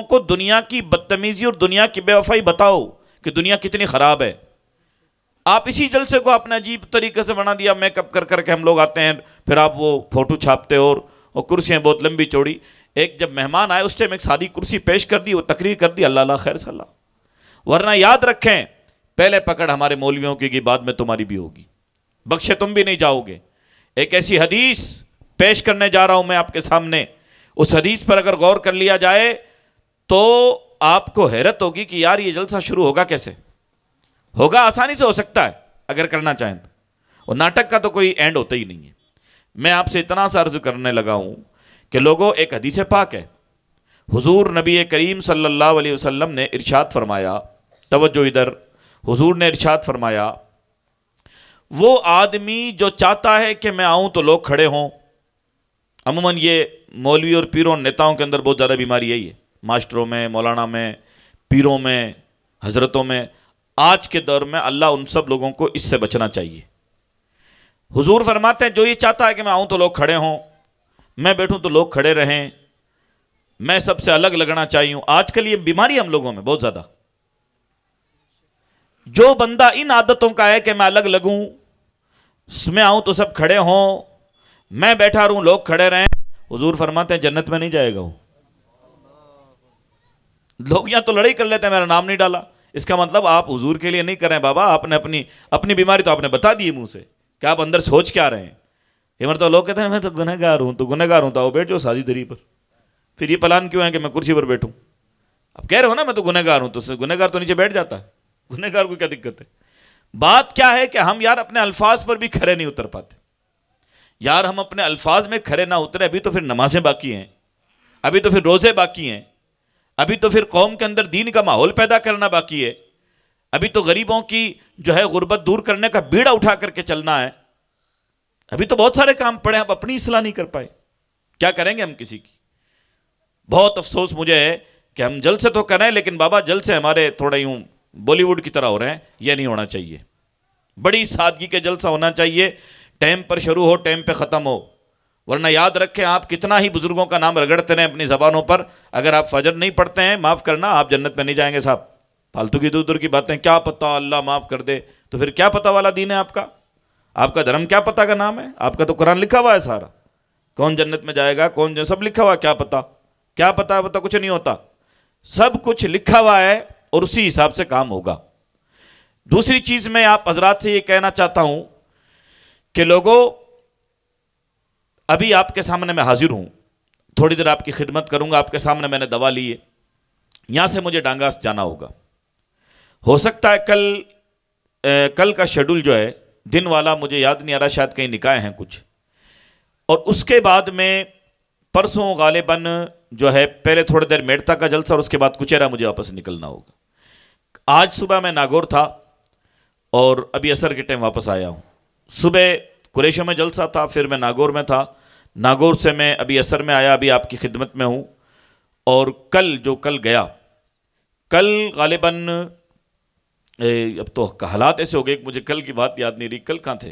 लोगों को दुनिया की बदतमीजी और दुनिया की बेवफाई बताओ कि दुनिया कितनी ख़राब है आप इसी जलसे को आपने अजीब तरीके से बना दिया मेकअप कर करके हम लोग आते हैं फिर आप वो फ़ोटो छापते और, और कुर्सियाँ बहुत लंबी चौड़ी एक जब मेहमान आए उस टाइम एक सादी कुर्सी पेश कर दी वो तकरीर कर दी अल्लाह खैर सल्लाह वरना याद रखें पहले पकड़ हमारे मौलवियों की, की बाद में तुम्हारी भी होगी बख्शे तुम भी नहीं जाओगे एक ऐसी हदीस पेश करने जा रहा हूं मैं आपके सामने उस हदीस पर अगर गौर कर लिया जाए तो आपको हैरत होगी कि यार ये जलसा शुरू होगा कैसे होगा आसानी से हो सकता है अगर करना चाहें तो और नाटक का तो कोई एंड होता ही नहीं है मैं आपसे इतना सा अर्ज करने लगा हूँ कि लोगों एक हदीस पाक है हुजूर नबी करीम सल्लल्लाहु अलैहि वसल्लम ने इरशाद फरमाया तवज्जो इधर हुजूर ने इरशाद फरमाया वो आदमी जो चाहता है कि मैं आऊँ तो लोग खड़े हों अमूमन ये मौलवी और पीरों नेताओं के अंदर बहुत ज़्यादा बीमारी यही है मास्टरों में मौलाना में पीरों में हज़रतों में आज के दौर में अल्लाह उन सब लोगों को इससे बचना चाहिए हुजूर फरमाते हैं जो ये चाहता है कि मैं आऊँ तो लोग खड़े हों मैं बैठूँ तो लोग खड़े रहें मैं सबसे अलग लगना चाहिए आजकल ये बीमारी हम लोगों में बहुत ज़्यादा जो बंदा इन आदतों का है कि मैं अलग लगूँ मैं आऊँ तो सब खड़े हों मैं बैठा रहूं लोग खड़े रहें हुजूर फरमाते हैं जन्नत में नहीं जाएगा वो लोग यहाँ तो लड़ाई कर लेते हैं मेरा नाम नहीं डाला इसका मतलब आप हुजूर के लिए नहीं कर रहे हैं बाबा आपने अपनी अपनी बीमारी तो आपने बता दी मुँह से कि आप अंदर सोच क्या रहे हैं ये मरतब लोग कहते हैं मैं तो गुनहगार हूँ तो गुनहगार हूँ तो आओ बैठ जाओ शादी दरी पर फिर ये प्लान क्यों है कि मैं कुर्सी पर बैठूँ आप कह रहे हो ना मैं तो गुनहगार हूँ तो गुनहगार तो नीचे बैठ जाता है गुनहगार को क्या दिक्कत है बात क्या है कि हम यार अपने अल्फाज पर भी खड़े नहीं उतर पाते यार हम अपने अल्फाज में खड़े ना उतरे अभी तो फिर नमाजें बाकी हैं अभी तो फिर रोज़े बाकी हैं अभी तो फिर कौम के अंदर दीन का माहौल पैदा करना बाकी है अभी तो गरीबों की जो है गुर्बत दूर करने का बीड़ा उठा करके चलना है अभी तो बहुत सारे काम पड़े आप अपनी सलाह नहीं कर पाए क्या करेंगे हम किसी की बहुत अफसोस मुझे है कि हम जल से तो करें लेकिन बाबा जल से हमारे थोड़े यूं बॉलीवुड की तरह हो रहे हैं यह नहीं होना चाहिए बड़ी सादगी के जलसा होना चाहिए टाइम पर शुरू हो टाइम पर ख़त्म हो वरना याद रखें आप कितना ही बुज़ुर्गों का नाम रगड़ते रहें अपनी ज़बानों पर अगर आप फजर नहीं पढ़ते हैं माफ़ करना आप जन्नत में नहीं जाएंगे साहब फालतू की दूर दूर की बातें क्या पता अल्लाह माफ़ कर दे तो फिर क्या पता वाला दीन है आपका आपका धर्म क्या पता का नाम है आपका तो कुरान लिखा हुआ है सारा कौन जन्नत में जाएगा कौन जो सब लिखा हुआ क्या पता क्या पता पता तो कुछ नहीं होता सब कुछ लिखा हुआ है और उसी हिसाब से काम होगा दूसरी चीज़ मैं आप हजरात से ये कहना चाहता हूँ कि लोगों अभी आपके सामने मैं हाजिर हूँ थोड़ी देर आपकी खिदमत करूँगा आपके सामने मैंने दवा ली है यहाँ से मुझे डांगास जाना होगा हो सकता है कल ए, कल का शेड्यूल जो है दिन वाला मुझे याद नहीं आ रहा शायद कहीं निकाय हैं कुछ और उसके बाद में परसों गालिबन जो है पहले थोड़ी देर मेड़ता का जलसा और उसके बाद कुचेरा मुझे वापस निकलना होगा आज सुबह मैं नागौर था और अभी असर के टाइम वापस आया हूँ सुबह कुरेशों में जलसा था फिर मैं नागौर में था नागौर से मैं अभी असर में आया अभी आपकी खिदमत में हूँ और कल जो कल गया कल गालिबन अब तो हालात ऐसे हो गए कि मुझे कल की बात याद नहीं रही कल कहाँ थे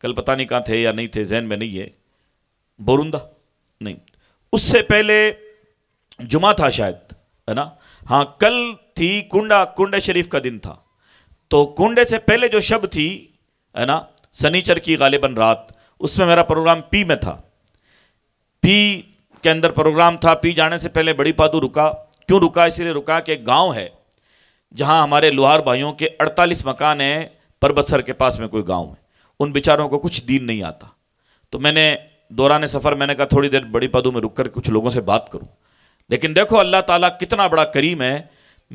कल पता नहीं कहाँ थे या नहीं थे जहन में नहीं है बोरुंदा नहीं उससे पहले जुमा था शायद है ना हाँ कल थी कुंडा कुंडे शरीफ का दिन था तो कुंडे से पहले जो शब थी है ना सनीचर की गालिबा रात उसमें मेरा प्रोग्राम पी में था पी के अंदर प्रोग्राम था पी जाने से पहले बड़ी पादू रुका क्यों रुका इसलिए रुका कि एक गाँव है जहाँ हमारे लोहार भाइयों के अड़तालीस मकान हैं परबसर के पास में कोई गाँव है उन बेचारों को कुछ दीन नहीं आता तो मैंने दौरान सफ़र मैंने कहा थोड़ी देर बड़ी पादू में रुक कर कुछ लोगों से बात करूँ लेकिन देखो अल्लाह ताली कितना बड़ा करीम है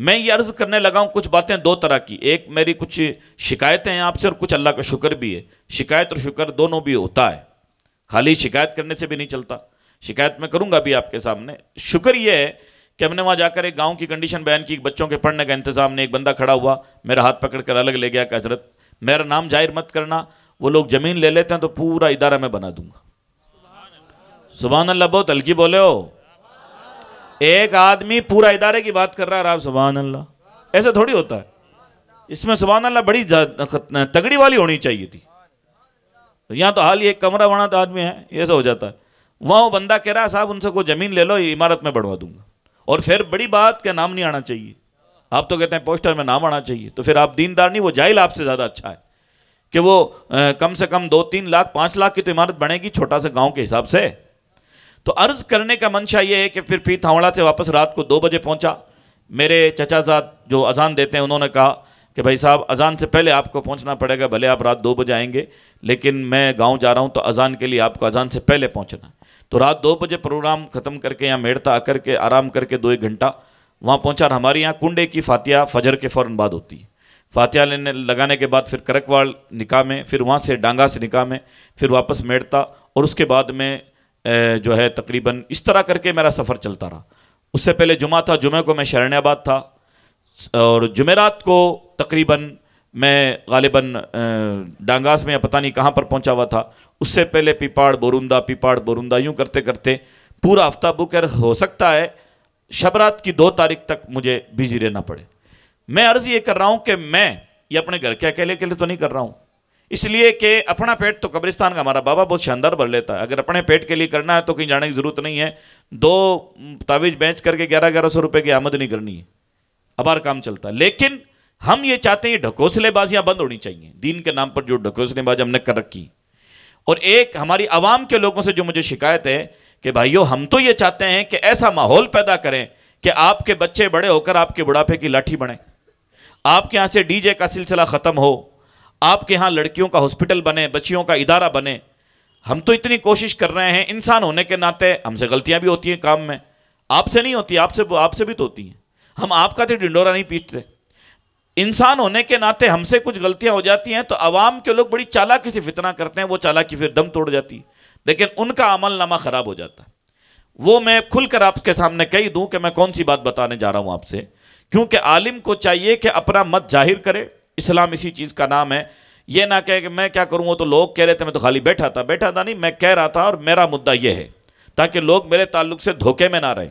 मैं ये अर्ज़ करने लगा हूँ कुछ बातें दो तरह की एक मेरी कुछ शिकायतें हैं आपसे और कुछ अल्लाह का शुक्र भी है शिकायत और शुक्र दोनों भी होता है खाली शिकायत करने से भी नहीं चलता शिकायत मैं करूंगा भी आपके सामने शुक्र यह है कि हमने वहां जाकर एक गांव की कंडीशन बयान की बच्चों के पढ़ने का इंतजाम नहीं एक बंदा खड़ा हुआ मेरा हाथ पकड़ कर अलग ले गया कि हजरत मेरा नाम जाहिर मत करना वो लोग ज़मीन ले लेते हैं तो पूरा इदारा मैं बना दूंगा सुबहान अल्लाह बहुत हल्की बोले हो एक आदमी पूरा इदारे की बात कर रहा है आप सुबहान अल्लाह ऐसा थोड़ी होता है इसमें सुबहान अल्लाह बड़ी तगड़ी वाली होनी चाहिए थी तो यहाँ तो हाल ही एक कमरा बना तो आदमी है ऐसा हो जाता है वहाँ वो बंदा कह रहा है साहब उनसे कोई ज़मीन ले लो इमारत में बढ़वा दूंगा और फिर बड़ी बात क्या नाम नहीं आना चाहिए आप तो कहते हैं पोस्टर में नाम आना चाहिए तो फिर आप दीनदार नहीं वो जाहिल आपसे ज़्यादा अच्छा है कि वो आ, कम से कम दो तीन लाख पाँच लाख की तो इमारत बनेगी छोटा सा गाँव के हिसाब से तो अर्ज़ करने का मंशा ये है कि फिर पीर थावड़ा से वापस रात को दो बजे पहुँचा मेरे चचाजाद जो अजान देते हैं उन्होंने कहा कि भाई साहब अजान से पहले आपको पहुंचना पड़ेगा भले आप रात दो बजे आएंगे लेकिन मैं गांव जा रहा हूं तो अजान के लिए आपको अजान से पहले पहुंचना तो रात दो बजे प्रोग्राम ख़त्म करके यहाँ मेड़ता आकर के आराम करके दो एक घंटा वहाँ पहुँचा और हमारे यहाँ कुंडे की फातिया फजर के फ़ौर बाद होती है फातिया लेने लगाने के बाद फिर करकवाल निका में फिर वहाँ से डांगा से निका में फिर वापस मेड़ता और उसके बाद में जो है तकरीबन इस तरह करके मेरा सफ़र चलता रहा उससे पहले जुमा था जुमे को मैं शरण्याबाद था और जुमेरात को तकरीबन मैं गालिबा डांगास में या पता नहीं कहाँ पर पहुँचा हुआ था उससे पहले पिपाड़ बोरुंदा पिपाड़ बोरुंदा यूँ करते करते पूरा हफ्ता बुक है हो सकता है शबरात की दो तारीख तक मुझे बिजी रहना पड़े मैं अर्ज़ ये कर रहा हूँ कि मैं ये अपने घर के अकेले के लिए तो नहीं कर रहा हूँ इसलिए कि अपना पेट तो कब्रिस्तान का हमारा बाबा बहुत शानदार भर लेता है अगर अपने पेट के लिए करना है तो कहीं जाने की ज़रूरत नहीं है दो तावीज़ बेच करके ग्यारह ग्यारह सौ रुपये की आमद नहीं करनी है अबार काम चलता है लेकिन हम ये चाहते हैं ढकोसलेबाजियाँ बंद होनी चाहिए दीन के नाम पर जो ढकोसलेबाज हमने कर रखी है और एक हमारी आवाम के लोगों से जो मुझे शिकायत है कि भाइयों हम तो ये चाहते हैं कि ऐसा माहौल पैदा करें कि आपके बच्चे बड़े होकर आपके बुढ़ापे की लाठी बने आपके यहाँ से डीजे का सिलसिला ख़त्म हो आपके यहाँ लड़कियों का हॉस्पिटल बने बच्चियों का इदारा बने हम तो इतनी कोशिश कर रहे हैं इंसान होने के नाते हमसे गलतियाँ भी होती हैं काम में आपसे नहीं होती आपसे आपसे भी तो होती हैं हम आपका तो ढिंडोरा नहीं पीटते इंसान होने के नाते हमसे कुछ गलतियां हो जाती हैं तो आवाम के लोग बड़ी चालाकी से फितना करते हैं वो चालाकी फिर दम तोड़ जाती है लेकिन उनका अमलनामा ख़राब हो जाता है वो मैं खुलकर आपके सामने कही दूं कि मैं कौन सी बात बताने जा रहा हूं आपसे क्योंकि आलिम को चाहिए कि अपना मत जाहिर करे इस्लाम इसी चीज़ का नाम है ये ना कहे कि मैं क्या करूं वो तो लोग कह रहे थे मैं तो खाली बैठा था बैठा था नहीं मैं कह रहा था और मेरा मुद्दा ये है ताकि लोग मेरे ताल्लुक से धोखे में ना रहे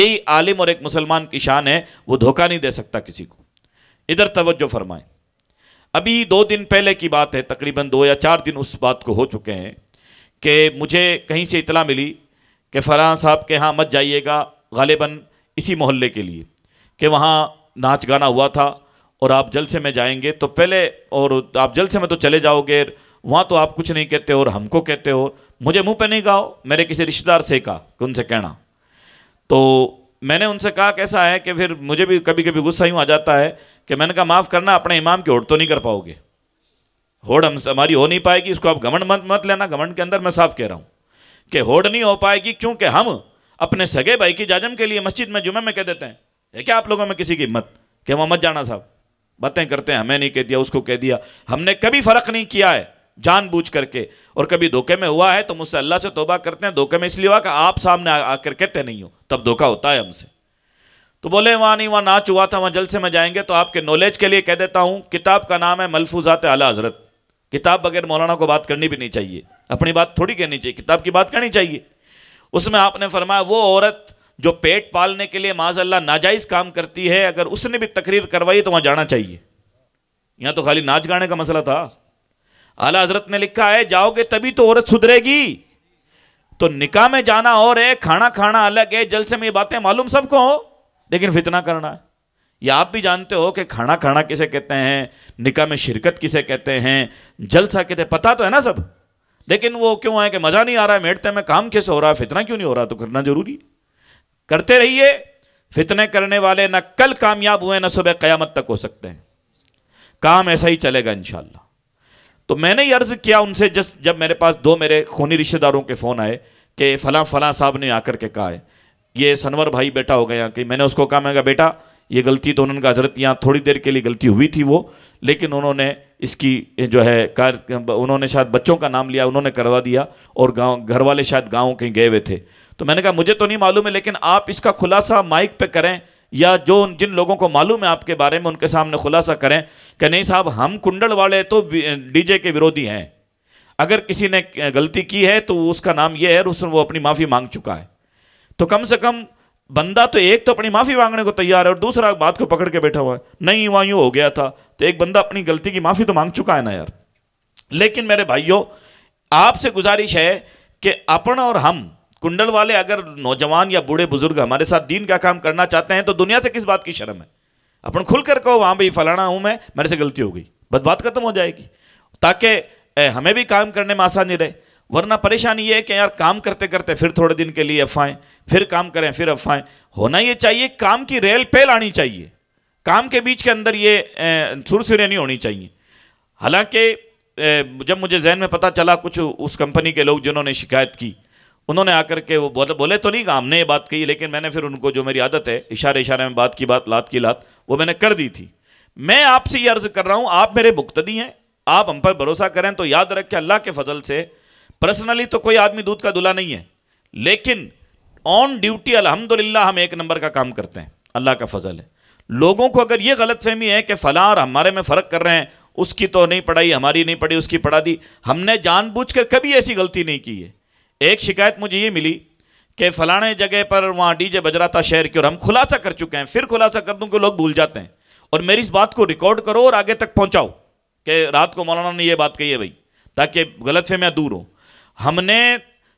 यही आलिम और एक मुसलमान की शान है वो धोखा नहीं दे सकता किसी को इधर तवज्जो फरमाएं अभी दो दिन पहले की बात है तकरीबन दो या चार दिन उस बात को हो चुके हैं कि मुझे कहीं से इतला मिली कि फरहान साहब के यहाँ मत जाइएगा गालिबा इसी मोहल्ले के लिए कि वहाँ नाच गाना हुआ था और आप जलसे में जाएंगे तो पहले और आप जलसे में तो चले जाओगे वहाँ तो आप कुछ नहीं कहते हो और हमको कहते हो मुझे मुंह पे नहीं गाओ मेरे किसी रिश्तेदार से कहा कि उनसे कहना तो मैंने उनसे कहा कैसा है कि फिर मुझे भी कभी कभी गुस्सा यूँ आ जाता है कि मैंने कहा माफ़ करना अपने इमाम की होड़ तो नहीं कर पाओगे होड़ हम हमारी हो नहीं पाएगी इसको आप घमंड मत मत लेना घमंड के अंदर मैं साफ कह रहा हूँ कि होड़ नहीं हो पाएगी क्योंकि हम अपने सगे भाई की जाजम के लिए मस्जिद में जुमे में कह देते हैं है क्या आप लोगों में किसी की हिम्मत कि वहाँ मत जाना साहब बातें करते हैं हमें नहीं कह दिया उसको कह दिया हमने कभी फ़र्क नहीं किया है जानबूझ करके और कभी धोखे में हुआ है तो मुझसे अल्लाह से तोबा करते हैं धोखे में इसलिए हुआ कि आप सामने आकर कहते नहीं हो तब धोखा होता है हमसे तो बोले वहाँ नहीं वहाँ नाच हुआ था वहाँ जलसे में जाएंगे तो आपके नॉलेज के लिए कह देता हूँ किताब का नाम है मलफूजात आला हजरत किताब बगैर मौलाना को बात करनी भी नहीं चाहिए अपनी बात थोड़ी कहनी चाहिए किताब की बात करनी चाहिए उसमें आपने फरमाया वो औरत जो पेट पालने के लिए माजल्ला नाजायज़ काम करती है अगर उसने भी तकरीर करवाई तो वहाँ जाना चाहिए यहाँ तो खाली नाच गाने का मसला था आला हजरत ने लिखा है जाओगे तभी तो औरत सुधरेगी तो निकाह में जाना और है खाना खाना अलग है से में ये बातें मालूम सबको हो लेकिन फितना करना है या आप भी जानते हो कि खाना खाना किसे कहते हैं निकाह में शिरकत किसे कहते हैं जलसा कहते हैं पता तो है ना सब लेकिन वो क्यों है कि मज़ा नहीं आ रहा है मेटते में काम कैसे हो रहा है फितना क्यों नहीं हो रहा तो करना ज़रूरी करते रहिए फितने करने वाले ना कल कामयाब हुए ना सुबह क़यामत तक हो सकते हैं काम ऐसा ही चलेगा इन तो मैंने ही अर्ज़ किया उनसे जस्ट जब मेरे पास दो मेरे खूनी रिश्तेदारों के फ़ोन आए कि फ़लाँ फ़लाँ साहब ने आकर के कहा है ये सनवर भाई बेटा हो गया कि मैंने उसको कहा मैं कहा बेटा ये गलती तो उन्होंने हजरत यहाँ थोड़ी देर के लिए गलती हुई थी वो लेकिन उन्होंने इसकी जो है कार उन्होंने शायद बच्चों का नाम लिया उन्होंने करवा दिया और गांव घर वाले शायद गांव कहीं गए हुए थे तो मैंने कहा मुझे तो नहीं मालूम है लेकिन आप इसका खुलासा माइक पे करें या जो जिन लोगों को मालूम है आपके बारे में उनके सामने खुलासा करें कि नहीं साहब हम कुंडल वाले तो डीजे के विरोधी हैं अगर किसी ने गलती की है तो उसका नाम ये है उसने वो अपनी माफ़ी मांग चुका है तो कम से कम बंदा तो एक तो अपनी माफ़ी मांगने को तैयार है और दूसरा बात को पकड़ के बैठा हुआ है नहीं वहाँ यूँ हो गया था तो एक बंदा अपनी गलती की माफ़ी तो मांग चुका है ना यार लेकिन मेरे भाइयों आपसे गुजारिश है कि अपन और हम कुंडल वाले अगर नौजवान या बूढ़े बुजुर्ग हमारे साथ दीन का काम करना चाहते हैं तो दुनिया से किस बात की शर्म है अपन खुल कर कहो वहाँ भाई फलाना हूँ मैं मेरे से गलती हो गई बस बात खत्म हो जाएगी ताकि हमें भी काम करने में आसानी रहे वरना परेशानी ये है कि यार काम करते करते फिर थोड़े दिन के लिए अफवाहें फिर काम करें फिर अफवाहें होना ये चाहिए काम की रेल पेल आनी चाहिए काम के बीच के अंदर ये सुरसुरें नहीं होनी चाहिए हालांकि जब मुझे जहन में पता चला कुछ उस कंपनी के लोग जिन्होंने शिकायत की उन्होंने आकर के वो बोले बोले तो नहीं कहा हमने ये बात कही लेकिन मैंने फिर उनको जो मेरी आदत है इशारे इशारे में बात की बात लात की लात वो मैंने कर दी थी मैं आपसे ये अर्ज़ कर रहा हूँ आप मेरे मुक्तदी हैं आप हम पर भरोसा करें तो याद रखें अल्लाह के फजल से पर्सनली तो कोई आदमी दूध का दुला नहीं है लेकिन ऑन ड्यूटी अलहमदिल्ला हम एक नंबर का काम करते हैं अल्लाह का फजल है लोगों को अगर ये गलत फहमी है कि फला और हमारे में फ़र्क कर रहे हैं उसकी तो नहीं पढ़ाई हमारी नहीं पढ़ी उसकी पढ़ा दी हमने जानबूझ कर कभी ऐसी गलती नहीं की है एक शिकायत मुझे ये मिली कि फलाने जगह पर वहाँ डीजे बज रहा था शहर की और हम खुलासा कर चुके हैं फिर खुलासा कर दूँ कि लोग भूल जाते हैं और मेरी इस बात को रिकॉर्ड करो और आगे तक पहुँचाओ कि रात को मौलाना ने यह बात कही है भाई ताकि गलत फहमियाँ दूर हों हमने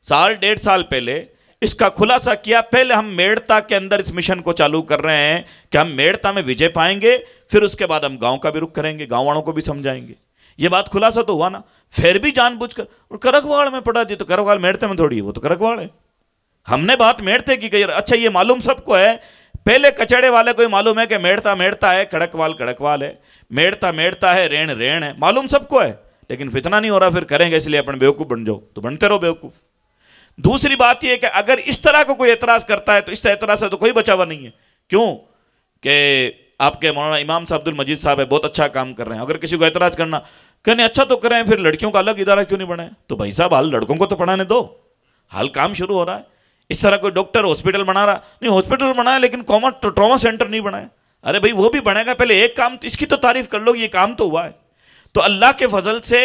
साल डेढ़ साल पहले इसका खुलासा किया पहले हम मेड़ता के अंदर इस मिशन को चालू कर रहे हैं कि हम मेड़ता में विजय पाएंगे फिर उसके बाद हम गांव का भी रुख करेंगे गाँव वालों को भी समझाएंगे ये बात खुलासा तो हुआ ना फिर भी जानबूझकर और करकवाड़ में पड़ा दी तो करकवाड़ मेड़ते में थोड़ी वो तो करकवाड़ है हमने बात मेड़ते की कही अच्छा ये मालूम सबको है पहले कचड़े वाले को मालूम है कि मेड़ता मेड़ता है कड़कवाल कड़कवाल है मेड़ता मेड़ता है रेण रेण है मालूम सबको है लेकिन फितना नहीं हो रहा फिर करेंगे इसलिए अपन बेवकूफ़ बन जाओ तो बनते रहो बेवकूफ़ दूसरी बात यह कि अगर इस तरह को कोई एतराज़ करता है तो इस एतराज़ से तो कोई बचावा नहीं है क्यों कि आपके मौलाना इमाम साहब अब्दुल मजीद साहब है बहुत अच्छा काम कर रहे हैं अगर किसी को ऐतराज़ करना कहने अच्छा तो कर रहे हैं फिर लड़कियों का अलग इदारा क्यों नहीं बनाए तो भाई साहब हाल लड़कों को तो पढ़ाने दो हाल काम शुरू हो रहा है इस तरह कोई डॉक्टर हॉस्पिटल बना रहा नहीं हॉस्पिटल बनाया लेकिन कॉमन तो ट्रामा सेंटर नहीं बनाए अरे भाई वो भी बनेगा पहले एक काम इसकी तो तारीफ कर लो ये काम तो हुआ है तो अल्लाह के फजल से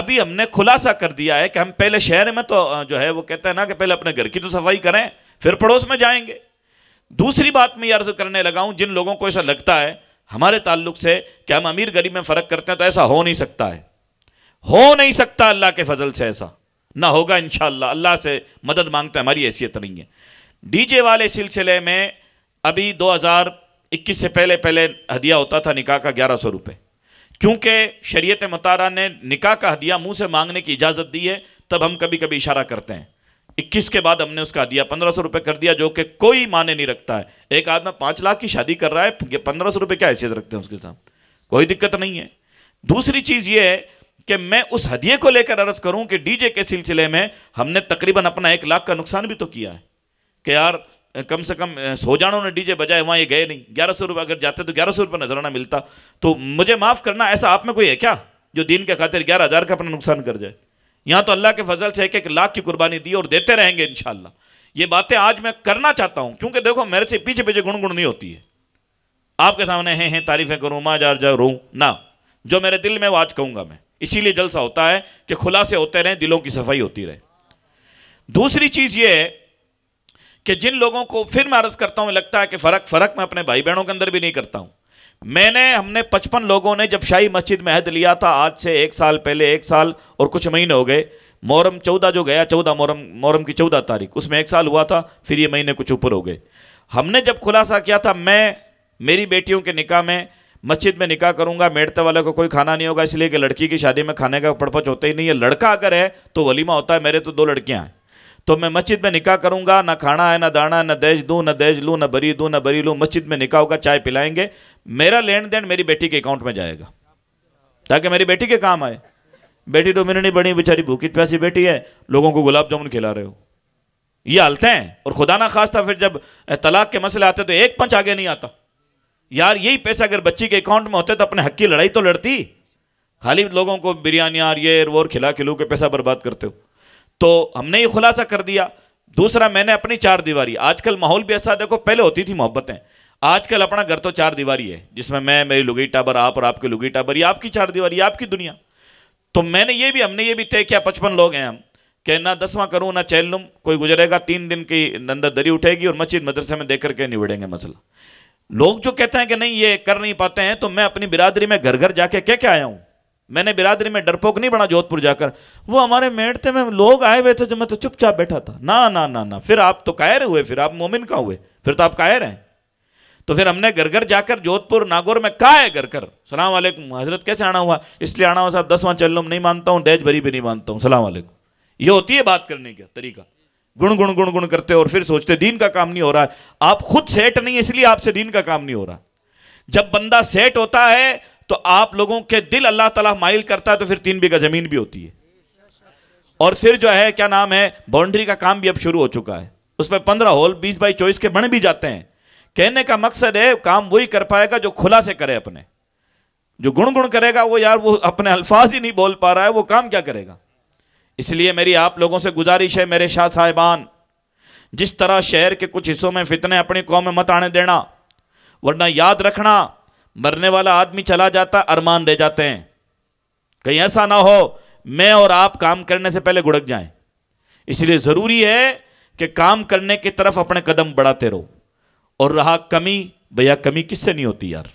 अभी हमने खुलासा कर दिया है कि हम पहले शहर में तो जो है वो कहते हैं ना कि पहले अपने घर की तो सफाई करें फिर पड़ोस में जाएंगे दूसरी बात मैं अर्ज करने लगा हूँ जिन लोगों को ऐसा लगता है हमारे ताल्लुक से कि हम अमीर गरीब में फ़र्क करते हैं तो ऐसा हो नहीं सकता है हो नहीं सकता अल्लाह के फजल से ऐसा ना होगा इन अल्लाह से मदद मांगते हमारी हैसियत नहीं है डीजे वाले सिलसिले में अभी 2021 से पहले पहले हदिया होता था निकाह का ग्यारह सौ रुपये क्योंकि शरीत मतारा ने निकाह का हदिया मुंह से मांगने की इजाज़त दी है तब हम कभी कभी इशारा करते हैं इक्कीस के बाद हमने उसका दिया पंद्रह सौ रुपये कर दिया जो कि कोई माने नहीं रखता है एक आदमी पाँच लाख की शादी कर रहा है पंद्रह सौ रुपये क्या हैसियत रखते हैं उसके सामने कोई दिक्कत नहीं है दूसरी चीज़ ये है कि मैं उस हदिये को लेकर अर्ज करूं कि डीजे के सिलसिले में हमने तकरीबन अपना एक लाख का नुकसान भी तो किया है कि यार कम से कम सो जानों ने डीजे बजाए वहाँ ये गए नहीं ग्यारह सौ रुपये अगर जाते तो ग्यारह सौ रुपये नजराना मिलता तो मुझे माफ़ करना ऐसा आप में कोई है क्या जो दिन के खातिर ग्यारह हज़ार का अपना नुकसान कर जाए यहाँ तो अल्लाह के फजल से एक एक लाख की कुर्बानी दी और देते रहेंगे इन ये बातें आज मैं करना चाहता हूँ क्योंकि देखो मेरे से पीछे पीछे गुणगुण नहीं होती है आपके सामने हैं हैं तारीफ़ें करूँ माँ जा जा रू ना जो मेरे दिल में वो आज कहूँगा मैं इसीलिए जलसा होता है कि खुलासे होते रहें दिलों की सफाई होती रहे दूसरी चीज़ ये है कि जिन लोगों को फिर मैं अर्ज़ करता हूँ लगता है कि फ़र्क फ़र्क मैं अपने भाई बहनों के अंदर भी नहीं करता हूँ मैंने हमने पचपन लोगों ने जब शाही मस्जिद में अहद लिया था आज से एक साल पहले एक साल और कुछ महीने हो गए मोहरम चौदह जो गया चौदह मोहरम मोहरम की चौदह तारीख उसमें एक साल हुआ था फिर ये महीने कुछ ऊपर हो गए हमने जब खुलासा किया था मैं मेरी बेटियों के निकाह में मस्जिद में निकाह करूंगा मेड़ते वाले को कोई खाना नहीं होगा इसलिए कि लड़की की शादी में खाने का पड़पच होता ही नहीं है लड़का अगर है तो वलीमा होता है मेरे तो दो लड़कियाँ हैं तो मैं मस्जिद में निकाह करूँगा ना खाना है ना दाना है ना दहेज दूँ ना दहेज लूँ ना बरी दूँ ना बरी लूँ मस्जिद में निकाह होगा चाय पिलाएंगे मेरा लेन देन मेरी बेटी के अकाउंट में जाएगा ताकि मेरी बेटी के काम आए बेटी तो मेरी नहीं बड़ी बेचारी भूखी प्यासी बेटी है लोगों को गुलाब जामुन खिला रहे हो ये हलते हैं और खुदा ना खास था फिर जब तलाक के मसले आते तो एक पंच आगे नहीं आता यार यही पैसे अगर बच्ची के अकाउंट में होते तो अपने हक की लड़ाई तो लड़ती खाली लोगों को यार ये और खिला खिलू के पैसा बर्बाद करते हो तो हमने ये खुलासा कर दिया दूसरा मैंने अपनी चार दीवारी आजकल माहौल भी ऐसा देखो पहले होती थी मोहब्बतें आजकल अपना घर तो चार दीवारी है जिसमें मैं मेरी लुगई टाबर आप और आपके लुगई टाबर ये आपकी चार दीवारी आपकी दुनिया तो मैंने ये भी हमने ये भी तय किया पचपन लोग हैं हम कि ना दसवां करूँ ना चैल लूँ कोई गुजरेगा तीन दिन की अंदर दरी उठेगी और मस्जिद मदरसे में देख करके निबड़ेंगे मसला लोग जो कहते हैं कि नहीं ये कर नहीं पाते हैं तो मैं अपनी बिरादरी में घर घर जाके क्या क्या आया हूँ मैंने बिरादरी में डरपोक नहीं बना जोधपुर जाकर वो हमारे थे में लोग आए हुए थे जो मैं तो चुपचाप बैठा था ना ना ना ना फिर आप तो कायर हुए फिर आप मोमिन का हुए फिर तो आप कायर हैं तो फिर हमने घर घर जाकर जोधपुर नागौर में कहा है घर घर सलाम वालेकुम हजरत कैसे आना हुआ इसलिए आना हुआ साहब दसवां चल नहीं मानता हूँ दहेज भरी भी नहीं मानता हूँ सलाम वालेकुम ये होती है बात करने का तरीका गुण गुण गुण गुण करते और फिर सोचते दीन का काम नहीं हो रहा है आप खुद सेट नहीं इसलिए आपसे दीन का काम नहीं हो रहा जब बंदा सेट होता है तो आप लोगों के दिल अल्लाह तला माइल करता है तो फिर तीन बीघा ज़मीन भी होती है और फिर जो है क्या नाम है बाउंड्री का काम भी अब शुरू हो चुका है उसमें पंद्रह होल बीस बाई चौबीस के बन भी जाते हैं कहने का मकसद है काम वही कर पाएगा जो खुला से करे अपने जो गुण गुण करेगा वो यार वो अपने अल्फाज ही नहीं बोल पा रहा है वो काम क्या करेगा इसलिए मेरी आप लोगों से गुजारिश है मेरे शाह साहिबान जिस तरह शहर के कुछ हिस्सों में फितने अपनी कौम में मत आने देना वरना याद रखना मरने वाला आदमी चला जाता अरमान रह जाते हैं कहीं ऐसा ना हो मैं और आप काम करने से पहले गुड़क जाएं इसलिए ज़रूरी है कि काम करने की तरफ अपने कदम बढ़ाते रहो और रहा कमी भैया कमी किससे नहीं होती यार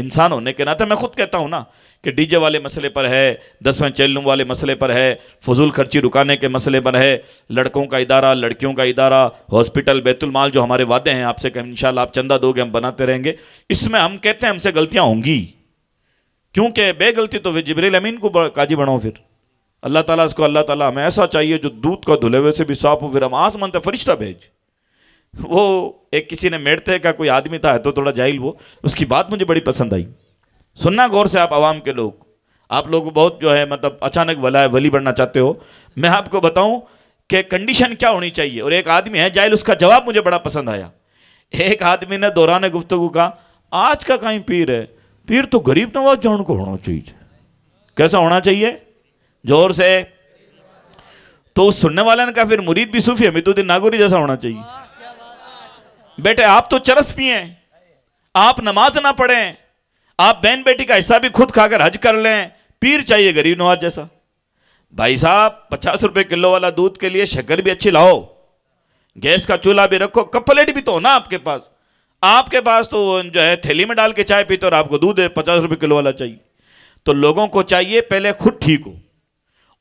इंसान होने के नाते मैं खुद कहता हूँ ना कि डीजे वाले मसले पर है दसवें चैलूम वाले मसले पर है फजूल खर्ची रुकाने के मसले पर है लड़कों का इदारा लड़कियों का इदारा हॉस्पिटल बैतुलमाल जो हमारे वादे हैं आपसे कि इन आप चंदा दोगे हम बनाते रहेंगे इसमें हम कहते हैं हमसे गलतियाँ होंगी क्योंकि बे गलती तो फिर जबरील अमीन को काजी बनाओ फिर अल्लाह ताला इसको अल्लाह ताला हमें ऐसा चाहिए जो दूध का धुले हुए से भी साफ हो फिर हम आसमान तक फरिश्ता भेज वो एक किसी ने मेड़ते का कोई आदमी था तो थोड़ा जाहिल वो उसकी बात मुझे बड़ी पसंद आई सुनना गौर से आप आवाम के लोग आप लोग बहुत जो है मतलब अचानक वला वली बनना चाहते हो मैं आपको बताऊं कि कंडीशन क्या होनी चाहिए और एक आदमी है जाहिल उसका जवाब मुझे बड़ा पसंद आया एक आदमी ने दौरान गुफ्तु कहा आज का कहीं पीर है पीर तो गरीब नवाज जान को होना चाहिए कैसा होना चाहिए जोर से तो उस सुनने वाले ने कहा फिर मुरीद भी सूफी है मितुद्दीन नागौरी जैसा होना चाहिए बेटे आप तो चरस पिए आप नमाज ना पढ़ें आप बहन बेटी का हिस्सा भी खुद खाकर हज कर लें पीर चाहिए गरीब नवाज जैसा भाई साहब पचास रुपए किलो वाला दूध के लिए शक्कर भी अच्छी लाओ गैस का चूल्हा भी रखो कप प्लेट भी तो हो ना आपके पास आपके पास तो जो है थैली में डाल के चाय पीते और आपको दूध है पचास रुपये किलो वाला चाहिए तो लोगों को चाहिए पहले खुद ठीक हो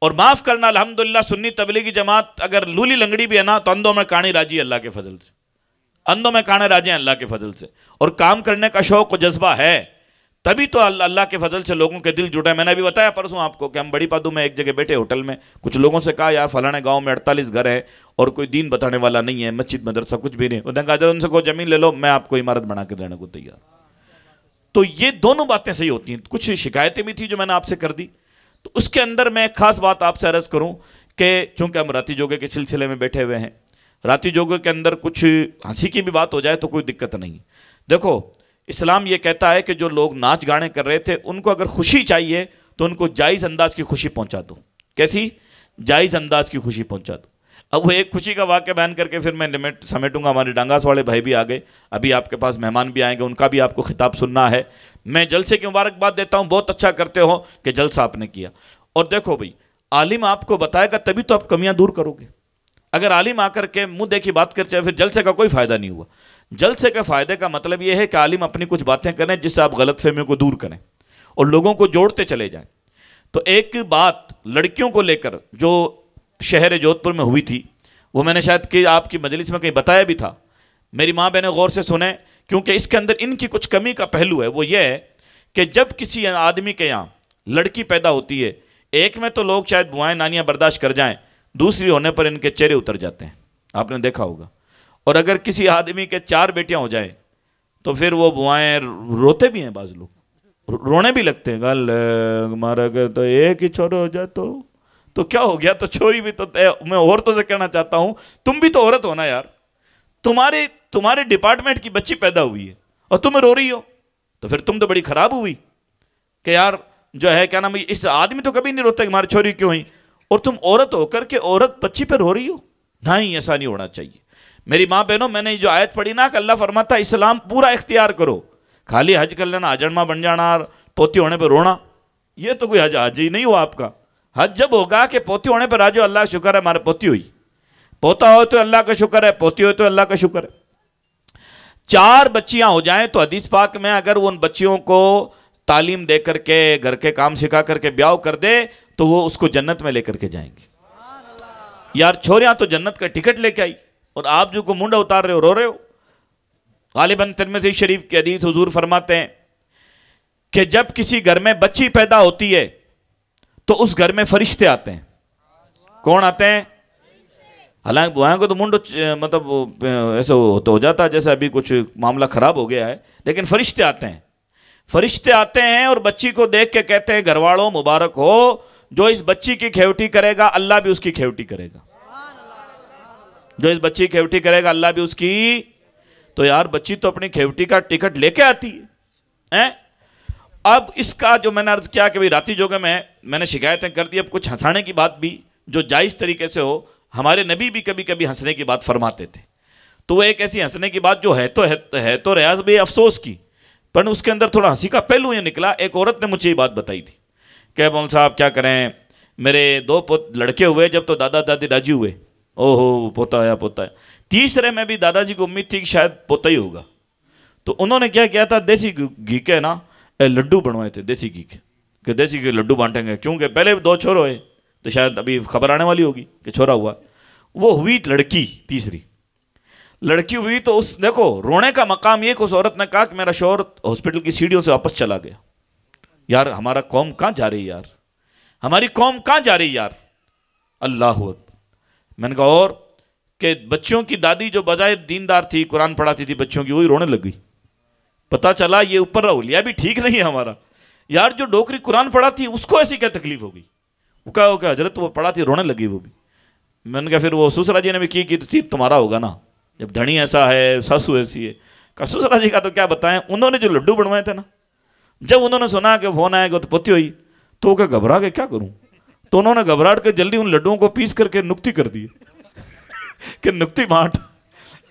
और माफ़ करना अलहमदुल्ला सुन्नी तबलीगी जमात अगर लूली लंगड़ी भी है ना तो अंदो में काणी राजी अल्लाह के फजल से अंधों में काना राजे हैं अल्लाह के फजल से और काम करने का शौक व जज्बा है तभी तो अल्लाह अल्लाह के फजल से लोगों के दिल जुटे मैंने अभी बताया परसों आपको कि हम बड़ी पादू में एक जगह बैठे होटल में कुछ लोगों से कहा यार फलाने गांव में अड़तालीस घर है और कोई दीन बताने वाला नहीं है मस्जिद मदरसा कुछ भी नहीं उन्होंने कहा उनसे को जमीन ले लो मैं आपको इमारत बना के देने को तैयार तो ये दोनों बातें सही होती हैं कुछ शिकायतें भी थी जो मैंने आपसे कर दी तो उसके अंदर मैं एक खास बात आपसे अर्ज करूँ कि चूंकि हम राती जोगे के सिलसिले में बैठे हुए हैं राती जोगे के अंदर कुछ हंसी की भी बात हो जाए तो कोई दिक्कत नहीं देखो इस्लाम ये कहता है कि जो लोग नाच गाने कर रहे थे उनको अगर खुशी चाहिए तो उनको जायज़ अंदाज की खुशी पहुंचा दो कैसी जायज़ अंदाज की खुशी पहुंचा दो अब वो एक खुशी का वाक्य बयान करके फिर मैं लिमिट समेटूंगा हमारे डांगास वाले भाई भी आ गए अभी आपके पास मेहमान भी आएंगे उनका भी आपको खिताब सुनना है मैं जलसे की मुबारकबाद देता हूँ बहुत अच्छा करते हो कि जलसा आपने किया और देखो भाई आलिम आपको बताएगा तभी तो आप कमियाँ दूर करोगे अगर आलिम आकर के मुँह देखी बात कर चाहे फिर जलसे का कोई फ़ायदा नहीं हुआ जलसे के फ़ायदे का मतलब यह है कि आलिम अपनी कुछ बातें करें जिससे आप गलत फहमियों को दूर करें और लोगों को जोड़ते चले जाएं तो एक बात लड़कियों को लेकर जो शहर जोधपुर में हुई थी वो मैंने शायद कि आपकी मजलिस में कहीं बताया भी था मेरी माँ बहने गौर से सुने क्योंकि इसके अंदर इनकी कुछ कमी का पहलू है वो ये है कि जब किसी आदमी के यहाँ लड़की पैदा होती है एक में तो लोग शायद बुआएँ नानियाँ बर्दाश्त कर जाएँ दूसरी होने पर इनके चेहरे उतर जाते हैं आपने देखा होगा और अगर किसी आदमी के चार बेटियां हो जाए तो फिर वो बुआएं रोते भी हैं बाज लोग रोने भी लगते हैं गल मारा अगर तो एक ही छोरे हो जाए तो तो क्या हो गया तो छोरी भी तो मैं औरतों से कहना चाहता हूं तुम भी तो औरत हो ना यार तुम्हारे तुम्हारे डिपार्टमेंट की बच्ची पैदा हुई है और तुम रो रही हो तो फिर तुम तो बड़ी खराब हुई कि यार जो है क्या नाम इस आदमी तो कभी नहीं रोता कि हमारी छोरी क्यों हुई और तुम औरत होकर के औरत बच्ची पर रो रही हो ना ही ऐसा नहीं होना चाहिए मेरी माँ बहनों मैंने जो आयत पढ़ी ना कि अल्लाह फरमाता इस्लाम पूरा इख्तियार करो खाली हज कर लेना हजरमा बन जाना पोती होने पर रोना ये तो कोई हज हज ही नहीं हुआ आपका हज जब होगा कि पोती होने पर राजो अल्लाह का शुक्र है हमारे पोती हुई पोता हो तो अल्लाह का शुक्र है पोती हो तो अल्लाह का शुक्र है चार बच्चियां हो जाएं तो हदीस पाक में अगर उन बच्चियों को तालीम दे करके घर के काम सिखा करके ब्याह कर दे तो वो उसको जन्नत में लेकर के जाएंगे यार छोरियां तो जन्नत का टिकट लेके आई और आप जो को मुंडा उतार रहे हो रो रहे हो गालिबन तिरमजी शरीफ के अदीत हजूर फरमाते हैं कि जब किसी घर में बच्ची पैदा होती है तो उस घर में फरिश्ते आते हैं कौन आते हैं हालांकि बुआ को तो मुंड मतलब ऐसा हो तो हो जाता है जैसे अभी कुछ मामला ख़राब हो गया है लेकिन फरिश्ते आते हैं फरिश्ते आते हैं और बच्ची को देख के कहते हैं घरवालों मुबारक हो जो इस बच्ची की खेवटी करेगा अल्लाह भी उसकी खेवटी करेगा जो इस बच्ची की खेवटी करेगा अल्लाह भी उसकी तो यार बच्ची तो अपनी खेवटी का टिकट लेके आती है हैं? अब इसका जो मैंने अर्ज किया कि भाई राती जोगे में मैंने शिकायतें कर दी अब कुछ हंसाने की बात भी जो जायज़ तरीके से हो हमारे नबी भी कभी कभी हंसने की बात फरमाते थे तो वो एक ऐसी हंसने की बात जो है तो है तो, है तो रियाज भी अफसोस की पर उसके अंदर थोड़ा हंसी का पहलू ये निकला एक औरत ने मुझे ये बात बताई थी कह बोल साहब क्या करें मेरे दो पोत लड़के हुए जब तो दादा दादी राजी हुए ओहो पोता आया पोता है तीसरे में भी दादाजी को उम्मीद थी कि शायद पोता ही होगा तो उन्होंने क्या किया था देसी घी के ना लड्डू बनवाए थे देसी घी के कि देसी घी के लड्डू बांटेंगे क्योंकि पहले दो छोर हुए तो शायद अभी खबर आने वाली होगी कि छोरा हुआ वो हुई लड़की तीसरी लड़की हुई तो उस देखो रोने का मकाम ये उस औरत ने कहा कि मेरा शोर हॉस्पिटल की सीढ़ियों से वापस चला गया यार हमारा कौम कहाँ जा रही यार हमारी कौम कहाँ जा रही यार अल्लाह मैंने कहा और कि बच्चों की दादी जो बजाय दीनदार थी कुरान पढ़ाती थी बच्चों की वही रोने लगी पता चला ये ऊपर रवलिया भी ठीक नहीं है हमारा यार जो डोकरी कुरान पढ़ाती उसको ऐसी क्या तकलीफ होगी वो क्या हो क्या हजरत वो पढ़ा थी रोने लगी वो भी मैंने कहा फिर वो सुसरा जी ने भी की कि तो तुम्हारा होगा ना जब धनी ऐसा है सासू ऐसी है कसूसरा ससुरा जी का तो क्या बताएं उन्होंने जो लड्डू बनवाए थे ना जब उन्होंने सुना कि फोन आएगा तो पति हुई तो वो क्या घबरा के क्या करूं तो उन्होंने घबराहट के जल्दी उन लड्डुओं को पीस करके नुक्ति कर दी कि नुक्ति बांट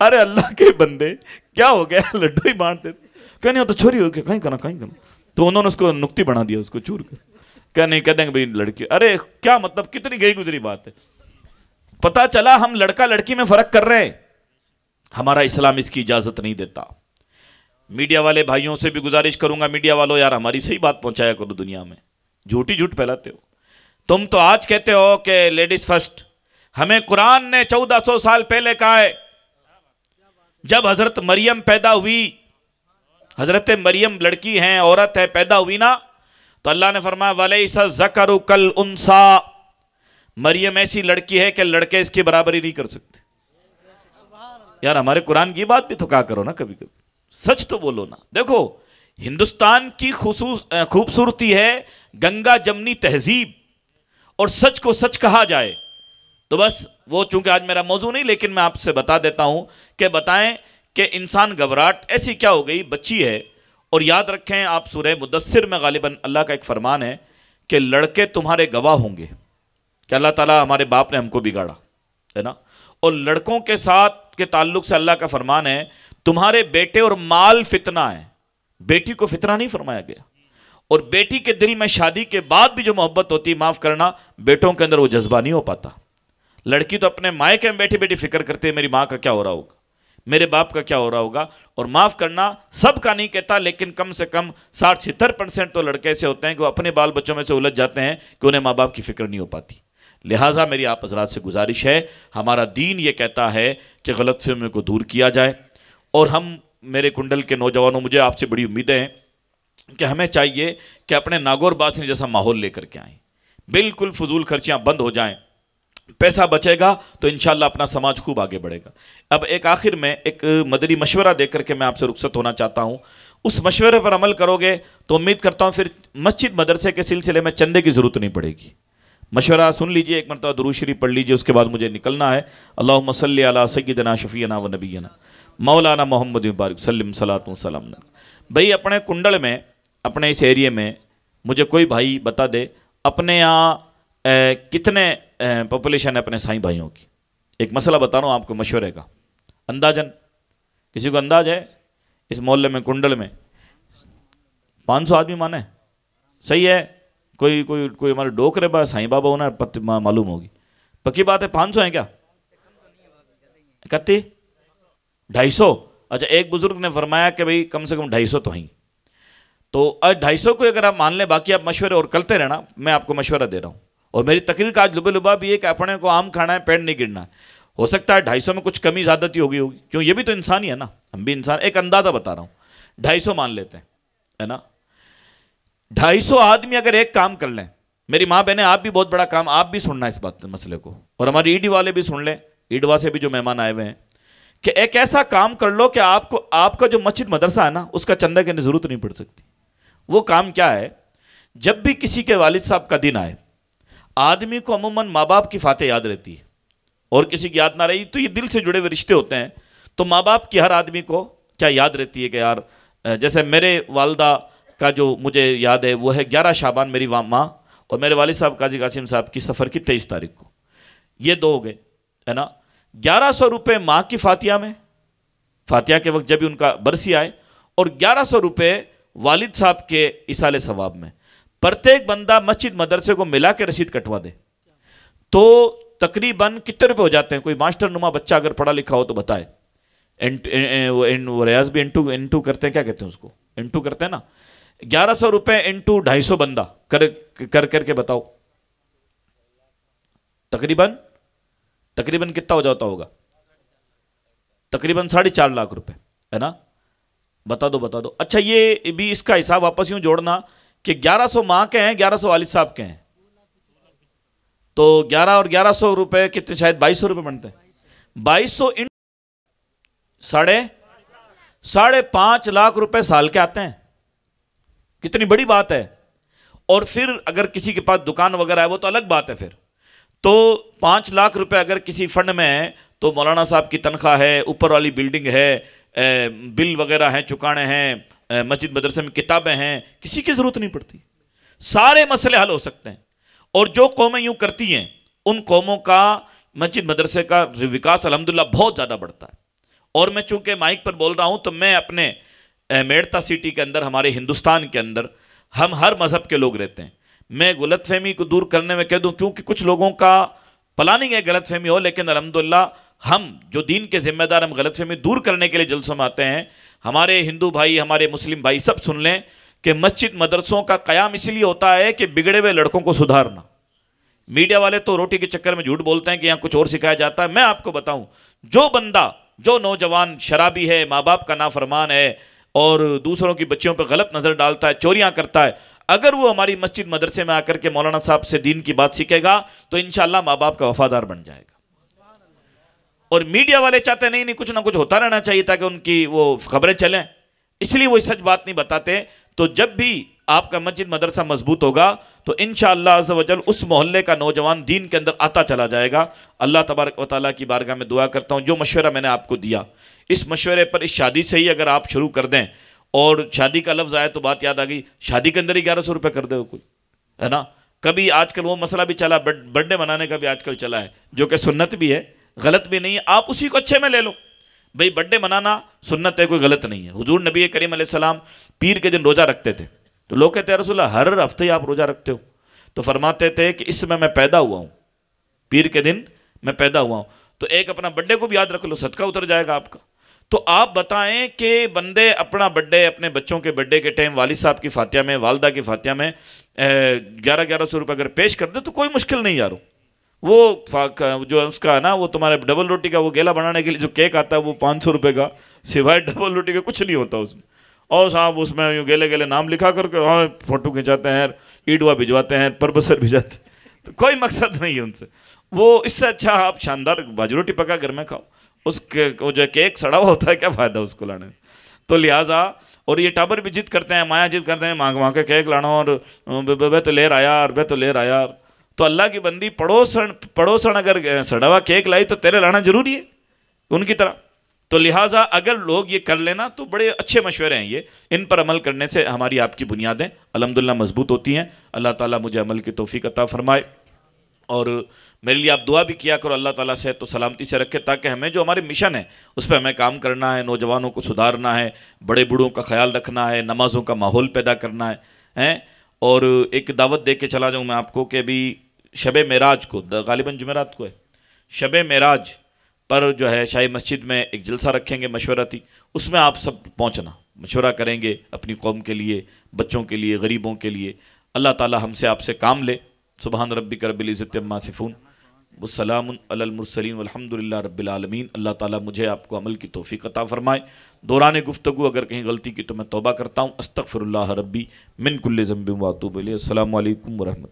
अरे अल्लाह के बंदे क्या हो गया लड्डू ही बांट देते कहने तो छोरी हो गया कहीं करना कहीं करना तो उन्होंने उसको नुक्ति बना दिया उसको चूर कर कहने नहीं देंगे भाई लड़की अरे क्या मतलब कितनी गई गुजरी बात है पता चला हम लड़का लड़की में फर्क कर रहे हैं हमारा इस्लाम इसकी इजाज़त नहीं देता मीडिया वाले भाइयों से भी गुजारिश करूंगा मीडिया वालों यार हमारी सही बात पहुंचाया करो दुनिया में झूठी झूठ फैलाते हो तुम तो आज कहते हो कि लेडीज फर्स्ट हमें कुरान ने 1400 साल पहले कहा है जब हजरत मरियम पैदा हुई हजरत मरियम लड़की हैं औरत है पैदा हुई ना तो अल्लाह ने फरमाया वाले जकर कल उनसा मरियम ऐसी लड़की है कि लड़के इसकी बराबरी नहीं कर सकते यार हमारे कुरान की बात भी तो कहा करो ना कभी कभी सच तो बोलो ना देखो हिंदुस्तान की खूबसूरती है गंगा जमनी तहजीब और सच को सच कहा जाए तो बस वो चूंकि आज मेरा मौजू नहीं लेकिन मैं आपसे बता देता हूं कि बताएं कि इंसान घबराहट ऐसी क्या हो गई बच्ची है और याद रखें आप सूर्य मुदस्सिर में गालिबा अल्लाह का एक फरमान है कि लड़के तुम्हारे गवाह होंगे कि अल्लाह ताला हमारे बाप ने हमको बिगाड़ा है ना और लड़कों के साथ के ताल्लुक से अल्लाह का फरमान है तुम्हारे बेटे और माल फितना है बेटी को फितना नहीं फरमाया गया और बेटी के दिल में शादी के बाद भी जो मोहब्बत होती माफ़ करना बेटों के अंदर वो जज्बा नहीं हो पाता लड़की तो अपने माए के में बैठी बैठी फिक्र करती है मेरी माँ का क्या हो रहा होगा मेरे बाप का क्या हो रहा होगा और माफ़ करना सब का नहीं कहता लेकिन कम से कम साठ सितर परसेंट तो लड़के ऐसे होते हैं कि वो अपने बाल बच्चों में से उलझ जाते हैं कि उन्हें माँ बाप की फिक्र नहीं हो पाती लिहाजा मेरी आप हजरात से गुजारिश है हमारा दीन ये कहता है कि गलत फहमी को दूर किया जाए और हम मेरे कुंडल के नौजवानों मुझे आपसे बड़ी उम्मीदें हैं कि हमें चाहिए कि अपने नागौर बासिन जैसा माहौल लेकर के आएँ बिल्कुल फजूल खर्चियाँ बंद हो जाएँ पैसा बचेगा तो इन अपना समाज खूब आगे बढ़ेगा अब एक आखिर में एक मदरी मशवरा दे करके मैं आपसे रुख्सत होना चाहता हूँ उस मशवरे पर अमल करोगे तो उम्मीद करता हूँ फिर मस्जिद मदरसे के सिलसिले में चंदे की ज़रूरत नहीं पड़ेगी मशवरा सुन लीजिए एक मरतबा दरूशरी पढ़ लीजिए उसके बाद मुझे निकलना है अल्लाह मसल सैदना शफ़ीना व नबीना मौलाना मोहम्मद मुबारक सल्लम सलात सलाम भई अपने कुंडल में अपने इस एरिए में मुझे कोई भाई बता दे अपने यहाँ कितने पॉपुलेशन है अपने साई भाइयों की एक मसला बता रहा हूँ आपको मशवरे का अंदाजन किसी को अंदाज है इस मोहल्ले में कुंडल में 500 आदमी माने सही है कोई कोई कोई हमारे डोकरे बा साईं बाबा होना पत्ती मालूम होगी पक्की बात है पाँच सौ है क्या इकती ढाई सौ अच्छा एक बुजुर्ग ने फरमाया कि भाई कम से कम ढाई सौ तो हैं तो ढाई सौ को अगर आप मान लें बाकी आप मशवरे और करते रहना मैं आपको मशवरा दे रहा हूँ और मेरी तकरीर का आज लुबे लुबा भी है कि अपने को आम खाना है पेड़ नहीं गिरना हो सकता है ढाई सौ में कुछ कमी ज़्यादा ही तो होगी होगी क्यों ये भी तो इंसान ही है ना हम भी इंसान एक अंदाज़ा बता रहा हूँ ढाई सौ मान लेते हैं है ना ढाई सौ आदमी अगर एक काम कर लें मेरी माँ बहने आप भी बहुत बड़ा काम आप भी सुनना इस बात मसले को और हमारे ईडी वाले भी सुन लें ईडवा से भी जो मेहमान आए हुए हैं कि एक ऐसा काम कर लो कि आपको आपका जो मस्जिद मदरसा है ना उसका चंदा कहने जरूरत नहीं पड़ सकती वो काम क्या है जब भी किसी के वालिद साहब का दिन आए आदमी को अमूमन माँ बाप की फातह याद रहती है और किसी की याद ना रही तो ये दिल से जुड़े हुए रिश्ते होते हैं तो माँ बाप की हर आदमी को क्या याद रहती है कि यार जैसे मेरे वालदा का जो मुझे याद है वो है ग्यारह शाबान मेरी माँ और मेरे वाले साहब काजी कासिम साहब की सफ़र की तेईस तारीख को ये दो हो गए है ना ग्यारह सौ रुपये माँ की फातिया में फातिया के वक्त जब भी उनका बरसी आए और ग्यारह सौ रुपये वालिद साहब के इसाल सवाब में प्रत्येक बंदा मस्जिद मदरसे को मिला के रसीद कटवा दे तो तकरीबन कितने रुपये हो जाते हैं कोई मास्टर नुमा बच्चा अगर पढ़ा लिखा हो तो बताए एंट, ए, ए, वो, वो रियाज भी इंटू इंटू करते हैं क्या कहते हैं उसको इंटू करते हैं ना ग्यारह सौ रुपए इंटू ढाई सौ बंदा कर कर करके बताओ तकरीबन तकरीबन कितना हो जाता होगा तकरीबन साढ़े चार लाख रुपए है ना बता दो बता दो अच्छा ये भी इसका हिसाब वापस यूं जोड़ना कि ग्यारह सौ माँ के हैं ग्यारह सौ वालिद साहब के हैं तो ग्यारह और ग्यारह सौ रुपए कितने शायद बाईस सौ रुपए बनते हैं बाईस सौ इन साढ़े साढ़े पांच लाख रुपए साल के आते हैं कितनी बड़ी बात है और फिर अगर किसी के पास दुकान वगैरह है वो तो अलग बात है फिर तो पाँच लाख रुपए अगर किसी फंड में है तो मौलाना साहब की तनख्वाह है ऊपर वाली बिल्डिंग है ए, बिल वगैरह हैं चुकाने हैं मस्जिद मदरसे में किताबें हैं किसी की ज़रूरत नहीं पड़ती सारे मसले हल हो सकते हैं और जो कौमें यूँ करती हैं उन कौमों का मस्जिद मदरसे का विकास अलहमदिल्ला बहुत ज़्यादा बढ़ता है और मैं चूँकि माइक पर बोल रहा हूँ तो मैं अपने अमेरता सिटी के अंदर हमारे हिंदुस्तान के अंदर हम हर मज़हब के लोग रहते हैं मैं गलत फहमी को दूर करने में कह दूँ क्योंकि कुछ लोगों का प्लानिंग है गलत फहमी हो लेकिन अलहमदिल्ला हम जो दीन के ज़िम्मेदार हम गलत फहमी दूर करने के लिए जलसों में आते हैं हमारे हिंदू भाई हमारे मुस्लिम भाई सब सुन लें कि मस्जिद मदरसों का क्याम इसलिए होता है कि बिगड़े हुए लड़कों को सुधारना मीडिया वाले तो रोटी के चक्कर में झूठ बोलते हैं कि यहाँ कुछ और सिखाया जाता है मैं आपको बताऊँ जो बंदा जो नौजवान शराबी है माँ बाप का नाफरमान है और दूसरों की बच्चियों पर गलत नज़र डालता है चोरियाँ करता है अगर वो हमारी मस्जिद मदरसे में आकर के मौलाना साहब से दीन की बात सीखेगा तो इन माँ बाप का वफादार बन जाएगा और मीडिया वाले चाहते नहीं नहीं कुछ ना कुछ होता रहना चाहिए ताकि उनकी वो खबरें चलें इसलिए वो सच बात नहीं बताते तो जब भी आपका मस्जिद मदरसा मजबूत होगा तो इन शजल उस मोहल्ले का नौजवान दीन के अंदर आता चला जाएगा अल्लाह तबारक वाली की बारगाह में दुआ करता हूँ जो मशवरा मैंने आपको दिया इस मशवरे पर इस शादी से ही अगर आप शुरू कर दें और शादी का लफ्ज़ आया तो बात याद आ गई शादी के अंदर ही ग्यारह सौ रुपये कर दे कुछ है ना कभी आजकल वो मसला भी चला बर्थडे मनाने का भी आजकल चला है जो कि सुन्नत भी है गलत भी नहीं है आप उसी को अच्छे में ले लो भाई बर्थडे मनाना सुन्नत है कोई गलत नहीं है हुजूर नबी करीम सलाम पीर के दिन रोज़ा रखते थे तो लोग कहते हैं रसोल्ला हर हफ्ते ही आप रोज़ा रखते हो तो फरमाते थे कि इस समय मैं पैदा हुआ हूँ पीर के दिन मैं पैदा हुआ हूँ तो एक अपना बर्थडे को भी याद रख लो सदका उतर जाएगा आपका तो आप बताएं कि बंदे अपना बर्थडे अपने बच्चों के बर्थडे के टाइम वालिद साहब की फातिया में वालदा की फातिया में ग्यारह ग्यारह सौ रुपये अगर पेश कर दे तो कोई मुश्किल नहीं यार वो जो उसका है ना वो तुम्हारे डबल रोटी का वो गेला बनाने के लिए जो केक आता है वो पाँच सौ रुपये का सिवाय डबल रोटी का कुछ नहीं होता उसमें और साहब उसमें यूँ गेले गेले नाम लिखा करके हाँ फ़ोटो खिंचाते हैं ईडवा भिजवाते हैं परबसर भिजाते हैं तो कोई मकसद नहीं है उनसे वो इससे अच्छा आप शानदार बाजरोटी पका घर में खाओ उसके वो जो केक सड़ा हुआ होता है क्या फ़ायदा उसको लाने में तो लिहाजा और ये टाबर भी जिद करते हैं माया जिद करते हैं मांग मांग के केक लाना और बे तो लेर आया और बे तो लेर आया यार तो अल्लाह की बंदी पड़ोसन पड़ोसन अगर सड़ा हुआ केक लाई तो तेरे लाना ज़रूरी है उनकी तरह तो लिहाजा अगर लोग ये कर लेना तो बड़े अच्छे मशवरे हैं ये इन पर अमल करने से हमारी आपकी बुनियादें अलहमदिल्ला मजबूत होती हैं अल्लाह ताली मुझे अमल की तोफ़ी कता फ़रमाए और मेरे लिए आप दुआ भी किया करो अल्लाह ताला से तो सलामती से रखे ताकि हमें जो हमारे मिशन है उस पर हमें काम करना है नौजवानों को सुधारना है बड़े बूढ़ों का ख्याल रखना है नमाज़ों का माहौल पैदा करना है हैं और एक दावत दे के चला जाऊँ मैं आपको कि अभी शब मराज को गालिबा जमेरात को है शब मराज पर जो है शाही मस्जिद में एक जलसा रखेंगे मशवराती उसमें आप सब पहुँचना मशवरा करेंगे अपनी कौम के लिए बच्चों के लिए गरीबों के लिए अल्लाह ताला हमसे आपसे काम ले सुबहान रबी करबिलज़तम्मा सिफ़ून वसलामसलिन अलहमदिल्ला रबालमीन अल्लाह ताली मुझे आपको अमल की तोफ़ी अता फ़रमाए दौरान गुफ्तु अगर कहीं गलती की तो मैं तोबा करता हूँ अस्तफ़रल रबी मिनकुल्ल ज़म्बिम वातुबल अल्लाम